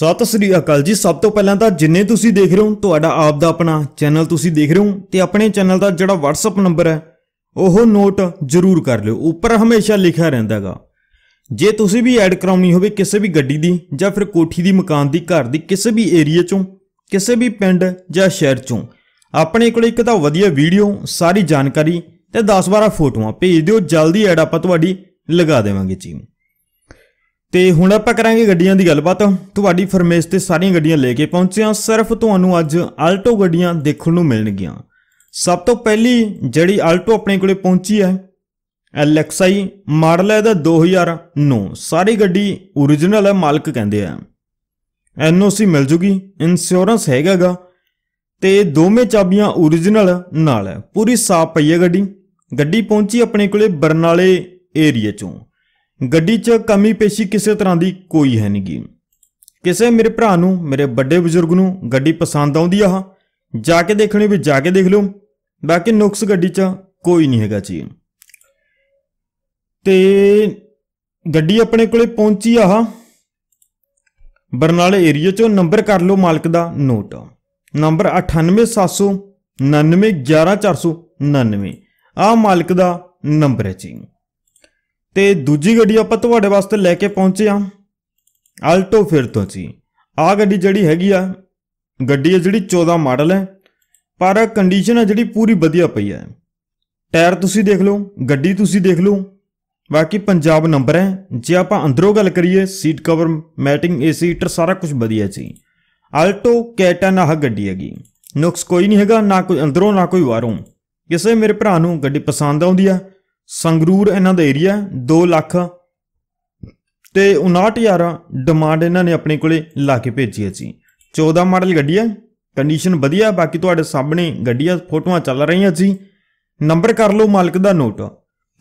ਸਤਿ ਸ੍ਰੀ ਅਕਾਲ ਜੀ ਸਭ ਤੋਂ ਪਹਿਲਾਂ ਤਾਂ ਜਿੰਨੇ ਤੁਸੀਂ ਦੇਖ ਰਹੇ ਹੋ ਤੁਹਾਡਾ ਆਪ ਦਾ ਆਪਣਾ ਚੈਨਲ ਤੁਸੀਂ ਦੇਖ ਰਹੇ ਹੋ ਤੇ ਆਪਣੇ ਚੈਨਲ ਦਾ ਜਿਹੜਾ WhatsApp ਨੰਬਰ ਹੈ ਉਹ ਨੋਟ ਜ਼ਰੂਰ ਕਰ ਲਿਓ ਉੱਪਰ ਹਮੇਸ਼ਾ ਲਿਖਿਆ ਰਹਿੰਦਾਗਾ ਜੇ ਤੁਸੀਂ ਵੀ ਐਡ ਕਰਾਉਣੀ ਹੋਵੇ ਕਿਸੇ ਵੀ ਗੱਡੀ ਦੀ ਜਾਂ ਫਿਰ ਕੋਠੀ ਦੀ ਮਕਾਨ ਦੀ ਘਰ ਦੀ ਕਿਸੇ ਵੀ ਏਰੀਆ ਚੋਂ ਕਿਸੇ ਵੀ ਪਿੰਡ ਜਾਂ ਸ਼ਹਿਰ ਚੋਂ ਆਪਣੇ ਕੋਲ ਇੱਕ ਤਾਂ ਵਧੀਆ ਵੀਡੀਓ ਸਾਰੀ ਜਾਣਕਾਰੀ ਤੇ 10-12 ਫੋਟੋਆਂ ਭੇਜ ਦਿਓ ਜਲਦੀ ਐਡ ਆਪਾਂ ਤੁਹਾਡੀ ਲਗਾ ਦੇਵਾਂਗੇ ਜੀ ਤੇ ਹੁਣ ਆਪਾਂ ਕਰਾਂਗੇ ਗੱਡੀਆਂ ਦੀ ਗੱਲਬਾਤ ਤੁਹਾਡੀ ਫਰਮੇਸ਼ ਤੇ ਸਾਰੀਆਂ ਗੱਡੀਆਂ ਲੈ ਕੇ ਪਹੁੰਚੇ ਆ ਸਿਰਫ ਤੁਹਾਨੂੰ ਅੱਜ ਆਲਟੋ ਗੱਡੀਆਂ ਦੇਖਣ ਨੂੰ ਮਿਲਣਗੀਆਂ ਸਭ ਤੋਂ ਪਹਿਲੀ ਜਿਹੜੀ ਆਲਟੋ ਆਪਣੇ ਕੋਲੇ ਪਹੁੰਚੀ ਹੈ ਐਲਐਕਸਆਈ ਮਾਡਲ ਹੈ ਇਹਦਾ 2009 ਸਾਰੀ ਗੱਡੀ origignal ਹੈ ਮਾਲਕ ਕਹਿੰਦੇ ਆ ਐਨਓਸੀ ਮਿਲ ਜੂਗੀ ਇੰਸ਼ੋਰੈਂਸ ਹੈਗਾਗਾ ਤੇ ਦੋਵੇਂ ਚਾਬੀਆਂ origignal ਨਾਲ ਹੈ ਪੂਰੀ ਸਾਫ ਪਈ ਹੈ ਗੱਡੀ ਗੱਡੀ ਪਹੁੰਚੀ ਆਪਣੇ ਕੋਲੇ ਬਰਨਾਲੇ ਏਰੀਆ ਚੋਂ ਗੱਡੀ 'ਚ ਕਮੀ ਪੇਸ਼ੀ ਕਿਸੇ ਤਰ੍ਹਾਂ ਦੀ ਕੋਈ ਹੈ ਨਹੀਂਗੀ ਕਿਸੇ ਮੇਰੇ ਭਰਾ ਨੂੰ ਮੇਰੇ ਵੱਡੇ ਬਜ਼ੁਰਗ ਨੂੰ ਗੱਡੀ ਪਸੰਦ ਆਉਂਦੀ ਆ ਜਾ ਕੇ ਦੇਖਣੀ ਵੀ ਜਾ ਕੇ ਦੇਖ ਲਓ ਬਾਕੀ ਨੁਕਸ ਗੱਡੀ 'ਚ ਕੋਈ ਨਹੀਂ ਹੈਗਾ ਜੀ ਤੇ ਗੱਡੀ ਆਪਣੇ ਕੋਲੇ ਪਹੁੰਚੀ ਆ ਬਰਨਾਲੇ ਏਰੀਆ 'ਚੋਂ ਨੰਬਰ ਕਰ ਲਓ ਮਾਲਕ ਦਾ ਨੋਟ ਨੰਬਰ 987991199 ਆ ਮਾਲਕ ਦਾ ਨੰਬਰ ਹੈ ਜੀ ਤੇ ਦੂਜੀ ਗੱਡੀ ਆਪਾਂ ਤੁਹਾਡੇ ਵਾਸਤੇ ਲੈ ਕੇ ਪਹੁੰਚੇ ਆ ਆਲਟੋ ਫਿਰ ਤੋਂ ਜੀ ਆ ਗੱਡੀ ਜਿਹੜੀ ਹੈਗੀ ਆ ਗੱਡੀ ਹੈ ਜਿਹੜੀ 14 ਮਾਡਲ ਹੈ ਪਰ ਕੰਡੀਸ਼ਨ ਹੈ ਜਿਹੜੀ ਪੂਰੀ ਵਧੀਆ ਪਈ ਹੈ ਟਾਇਰ ਤੁਸੀਂ ਦੇਖ ਲਓ ਗੱਡੀ ਤੁਸੀਂ ਦੇਖ ਲਓ ਬਾਕੀ ਪੰਜਾਬ ਨੰਬਰ ਹੈ ਜੇ ਆਪਾਂ ਅੰਦਰੋਂ ਗੱਲ ਕਰੀਏ seat cover matting AC heater ਸਾਰਾ ਕੁਝ ਵਧੀਆ ਜੀ ਆਲਟੋ ਕੈਟਨ ਆਹ ਗੱਡੀ ਹੈਗੀ ਨੁਕਸ ਕੋਈ ਨਹੀਂ ਹੈਗਾ ਨਾ ਕੋਈ ਅੰਦਰੋਂ ਨਾ ਕੋਈ ਬਾਹਰੋਂ ਕਿਸੇ ਮੇਰੇ ਭਰਾ ਨੂੰ ਗੱਡੀ ਪਸੰਦ ਆਉਂਦੀ ਆ ਸੰਗਰੂਰ ਇਹਨਾਂ ਦਾ ਏਰੀਆ 2 ਲੱਖ ਤੇ 59000 ਡਿਮਾਂਡ ਇਹਨਾਂ ਨੇ ਆਪਣੇ ਕੋਲੇ ਲਾ ਕੇ ਭੇਜੀ ਹੈ ਜੀ 14 ਮਾਡਲ ਗੱਡੀ ਹੈ ਕੰਡੀਸ਼ਨ ਵਧੀਆ ਬਾਕੀ ਤੁਹਾਡੇ ਸਾਹਮਣੇ ਗੱਡੀਆਂ ਫੋਟੋਆਂ ਚੱਲ ਰਹੀਆਂ ਜੀ ਨੰਬਰ ਕਰ ਲਓ ਮਾਲਕ ਦਾ ਨੋਟ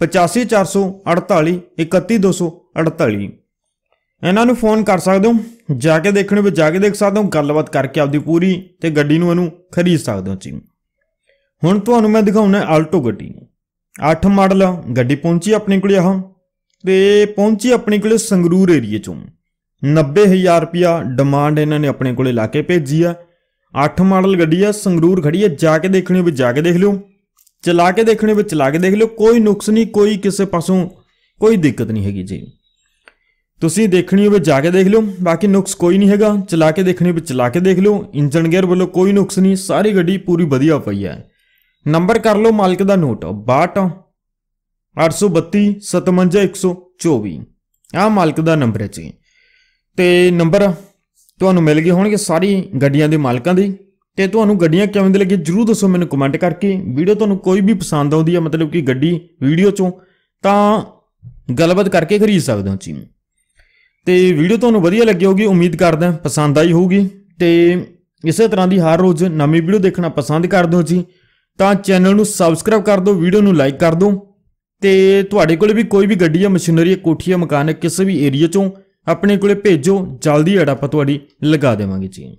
85448 31248 ਇਹਨਾਂ ਨੂੰ ਫੋਨ ਕਰ ਸਕਦੇ ਹੋ ਜਾ ਕੇ ਦੇਖਣੇ ਵਿੱਚ ਜਾ ਕੇ ਦੇਖ ਸਕਦੇ ਹੋ ਗੱਲਬਾਤ ਕਰਕੇ ਆਪਦੀ ਪੂਰੀ ਤੇ ਗੱਡੀ ਨੂੰ ਇਹਨੂੰ ਖਰੀਦ ਸਕਦੇ ਹੋ ਜੀ ਹੁਣ ਤੁਹਾਨੂੰ ਮੈਂ ਦਿਖਾਉਣਾ ਹੈ ਆਲਟੋ ਗੱਡੀ 8 ਮਾਡਲ ਗੱਡੀ ਪਹੁੰਚੀ ਆਪਣੇ ਕੋਲੇ ਆਹ ਤੇ ਪਹੁੰਚੀ ਆਪਣੇ ਕੋਲੇ ਸੰਗਰੂਰ ਏਰੀਏ ਚੋਂ 90000 ਰੁਪਿਆ ਡਿਮਾਂਡ ਇਹਨਾਂ ਨੇ ਆਪਣੇ ਕੋਲੇ ਲਾ ਕੇ ਭੇਜੀ ਆ 8 ਮਾਡਲ ਗੱਡੀ ਆ ਸੰਗਰੂਰ ਖੜੀ ਆ ਜਾ ਕੇ ਦੇਖਣੀ ਵੀ ਜਾ ਕੇ ਦੇਖ ਲਿਓ ਚਲਾ ਕੇ ਦੇਖਣੀ ਵੀ ਚਲਾ ਕੇ ਦੇਖ ਲਿਓ ਕੋਈ ਨੁਕਸ ਨਹੀਂ ਕੋਈ ਕਿਸੇ ਪਾਸੋਂ ਕੋਈ ਦਿੱਕਤ ਨਹੀਂ ਹੈਗੀ ਜੀ ਤੁਸੀਂ ਦੇਖਣੀ ਹੋਵੇ ਜਾ ਕੇ ਦੇਖ ਲਿਓ ਬਾਕੀ ਨੁਕਸ ਕੋਈ ਨਹੀਂ ਹੈਗਾ ਚਲਾ ਕੇ ਦੇਖਣੀ ਵੀ ਚਲਾ ਕੇ ਦੇਖ ਲਿਓ ਇੰਜਨ ਗੇਅਰ ਵੱਲੋਂ ਕੋਈ ਨੁਕਸ ਨਹੀਂ ਸਾਰੀ ਗੱਡੀ ਪੂਰੀ ਵਧੀਆ ਪਈ ਹੈ ਨੰਬਰ ਕਰ ਲਓ ਮਾਲਕ ਦਾ ਨੋਟ 62 832 57124 ਆ ਮਾਲਕ ਦਾ ਨੰਬਰ ਹੈ ਜੀ ਤੇ ਨੰਬਰ ਤੁਹਾਨੂੰ ਮਿਲ ਗਏ ਹੋਣਗੇ ਸਾਰੀ ਗੱਡੀਆਂ ਦੇ ਮਾਲਕਾਂ ਦੇ ਤੇ ਤੁਹਾਨੂੰ ਗੱਡੀਆਂ ਕਿਵੇਂ ਦੀ ਲੱਗੀ ਜਰੂਰ ਦੱਸੋ ਮੈਨੂੰ ਕਮੈਂਟ ਕਰਕੇ ਵੀਡੀਓ ਤੁਹਾਨੂੰ ਕੋਈ ਵੀ ਪਸੰਦ ਆਉਂਦੀ ਹੈ ਮਤਲਬ ਕਿ ਗੱਡੀ ਵੀਡੀਓ ਚੋਂ ਤਾਂ ਗੱਲਬਾਤ ਕਰਕੇ ਖਰੀਦ ਸਕਦੇ ਹੋ ਜੀ ਤੇ ਵੀਡੀਓ ਤੁਹਾਨੂੰ ਵਧੀਆ ਲੱਗੀ ਹੋਗੀ ਉਮੀਦ ਕਰਦਾ ਹਾਂ ਪਸੰਦ ਆਈ ਹੋਊਗੀ ਤੇ ਇਸੇ ਤਰ੍ਹਾਂ ਦੀ ਹਰ ਰੋਜ਼ ਨਵੀਂ ਵੀਡੀਓ ਦੇਖਣਾ ਪਸੰਦ ਕਰਦੇ ਹੋ ਜੀ ਤਾਂ ਚੈਨਲ ਨੂੰ ਸਬਸਕ੍ਰਾਈਬ ਕਰ ਦਿਓ ਵੀਡੀਓ ਨੂੰ ਲਾਈਕ ਕਰ ਦਿਓ ਤੇ ਤੁਹਾਡੇ ਕੋਲ ਵੀ ਕੋਈ ਵੀ ਗੱਡੀ ਜਾਂ ਮਸ਼ੀਨਰੀ ਜਾਂ ਕੋਠੀ ਜਾਂ ਮਕਾਨ ਕਿਸੇ ਵੀ ਏਰੀਆ ਚੋਂ ਆਪਣੇ ਕੋਲੇ ਭੇਜੋ ਜਲਦੀ ਐਡ ਆਪਾਂ ਤੁਹਾਡੀ ਲਗਾ ਦੇਵਾਂਗੇ ਜੀ